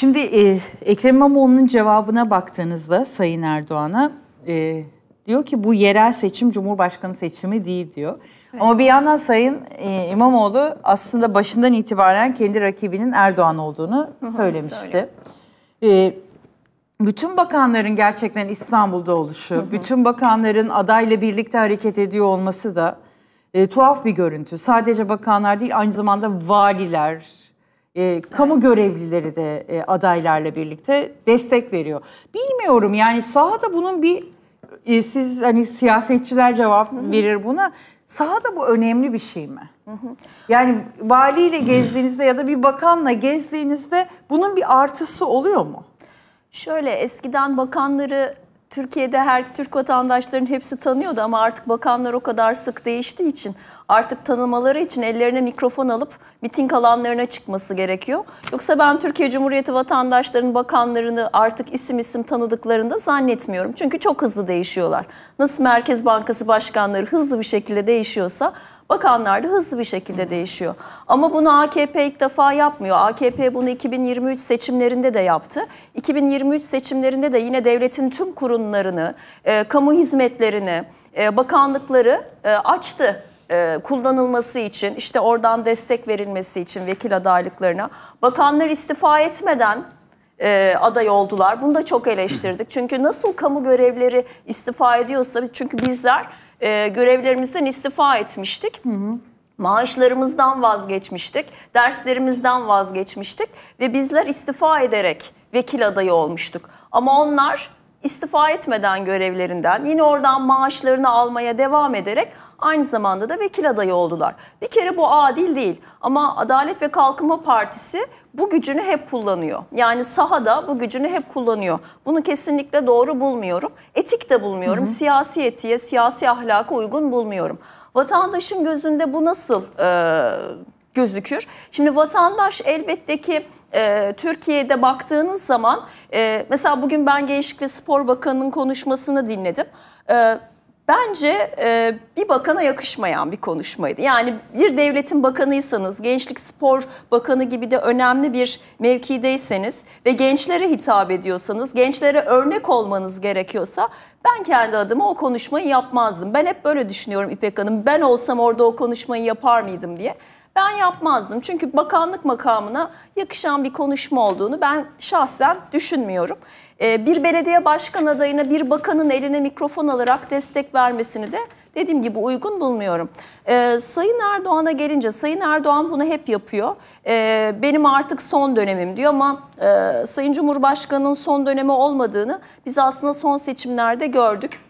Şimdi e, Ekrem İmamoğlu'nun cevabına baktığınızda Sayın Erdoğan'a e, diyor ki bu yerel seçim Cumhurbaşkanı seçimi değil diyor. Evet. Ama bir yandan Sayın e, İmamoğlu aslında başından itibaren kendi rakibinin Erdoğan olduğunu söylemişti. E, bütün bakanların gerçekten İstanbul'da oluşu, bütün bakanların adayla birlikte hareket ediyor olması da e, tuhaf bir görüntü. Sadece bakanlar değil aynı zamanda valiler, e, kamu evet. görevlileri de e, adaylarla birlikte destek veriyor. Bilmiyorum yani sahada bunun bir e, siz hani siyasetçiler cevap Hı-hı. verir buna. Sahada bu önemli bir şey mi? Hı-hı. Yani valiyle gezdiğinizde ya da bir bakanla gezdiğinizde bunun bir artısı oluyor mu? Şöyle eskiden bakanları Türkiye'de her Türk vatandaşların hepsi tanıyordu ama artık bakanlar o kadar sık değiştiği için artık tanımaları için ellerine mikrofon alıp miting alanlarına çıkması gerekiyor. Yoksa ben Türkiye Cumhuriyeti vatandaşlarının bakanlarını artık isim isim tanıdıklarını da zannetmiyorum. Çünkü çok hızlı değişiyorlar. Nasıl Merkez Bankası başkanları hızlı bir şekilde değişiyorsa Bakanlar da hızlı bir şekilde değişiyor. Ama bunu AKP ilk defa yapmıyor. AKP bunu 2023 seçimlerinde de yaptı. 2023 seçimlerinde de yine devletin tüm kurumlarını, e, kamu hizmetlerini, e, bakanlıkları e, açtı. E, kullanılması için işte oradan destek verilmesi için vekil adaylıklarına bakanlar istifa etmeden e, aday oldular. Bunu da çok eleştirdik. Çünkü nasıl kamu görevleri istifa ediyorsa çünkü bizler e, görevlerimizden istifa etmiştik. Hı hı. Maaşlarımızdan vazgeçmiştik, derslerimizden vazgeçmiştik ve bizler istifa ederek vekil adayı olmuştuk. Ama onlar istifa etmeden görevlerinden yine oradan maaşlarını almaya devam ederek aynı zamanda da vekil adayı oldular. Bir kere bu adil değil ama Adalet ve Kalkınma Partisi bu gücünü hep kullanıyor. Yani sahada bu gücünü hep kullanıyor. Bunu kesinlikle doğru bulmuyorum. Etik de bulmuyorum. Hı hı. Siyasi etiğe, siyasi ahlaka uygun bulmuyorum. Vatandaşın gözünde bu nasıl... E, gözükür. Şimdi vatandaş elbette ki e, Türkiye'de baktığınız zaman e, mesela bugün ben Gençlik ve Spor Bakanı'nın konuşmasını dinledim. E, bence e, bir bakana yakışmayan bir konuşmaydı. Yani bir devletin bakanıysanız, gençlik spor bakanı gibi de önemli bir mevkideyseniz ve gençlere hitap ediyorsanız, gençlere örnek olmanız gerekiyorsa ben kendi adıma o konuşmayı yapmazdım. Ben hep böyle düşünüyorum İpek Hanım. Ben olsam orada o konuşmayı yapar mıydım diye. Ben yapmazdım çünkü bakanlık makamına yakışan bir konuşma olduğunu ben şahsen düşünmüyorum. Ee, bir belediye başkan adayına bir bakanın eline mikrofon alarak destek vermesini de dediğim gibi uygun bulmuyorum. Ee, Sayın Erdoğan'a gelince Sayın Erdoğan bunu hep yapıyor. Ee, benim artık son dönemim diyor ama e, Sayın Cumhurbaşkanı'nın son dönemi olmadığını biz aslında son seçimlerde gördük.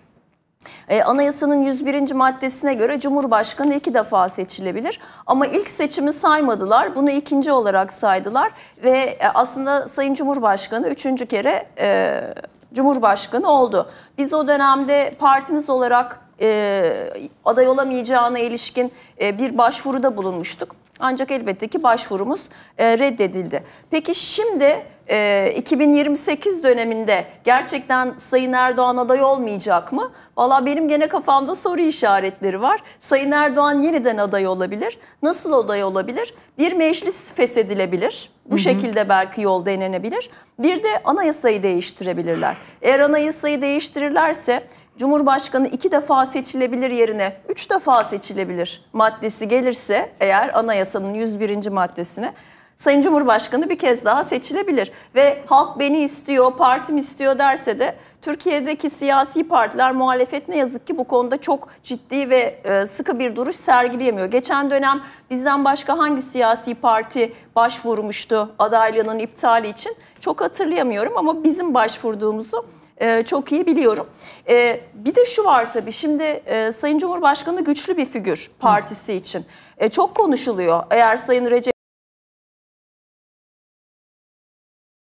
E, anayasanın 101. maddesine göre Cumhurbaşkanı iki defa seçilebilir ama ilk seçimi saymadılar bunu ikinci olarak saydılar ve e, aslında Sayın Cumhurbaşkanı üçüncü kere e, Cumhurbaşkanı oldu. Biz o dönemde partimiz olarak e, aday olamayacağına ilişkin e, bir başvuruda bulunmuştuk. Ancak elbette ki başvurumuz e, reddedildi. Peki şimdi e, 2028 döneminde gerçekten Sayın Erdoğan aday olmayacak mı? Valla benim gene kafamda soru işaretleri var. Sayın Erdoğan yeniden aday olabilir. Nasıl aday olabilir? Bir meclis feshedilebilir. Bu hı hı. şekilde belki yol denenebilir. Bir de anayasayı değiştirebilirler. Eğer anayasayı değiştirirlerse Cumhurbaşkanı iki defa seçilebilir yerine üç defa seçilebilir maddesi gelirse eğer anayasanın 101. maddesine Sayın Cumhurbaşkanı bir kez daha seçilebilir. Ve halk beni istiyor, partim istiyor derse de Türkiye'deki siyasi partiler muhalefet ne yazık ki bu konuda çok ciddi ve e, sıkı bir duruş sergileyemiyor. Geçen dönem bizden başka hangi siyasi parti başvurmuştu adaylığının iptali için? çok hatırlayamıyorum ama bizim başvurduğumuzu e, çok iyi biliyorum. E, bir de şu var tabii şimdi e, Sayın Cumhurbaşkanı güçlü bir figür partisi için. E, çok konuşuluyor eğer Sayın Recep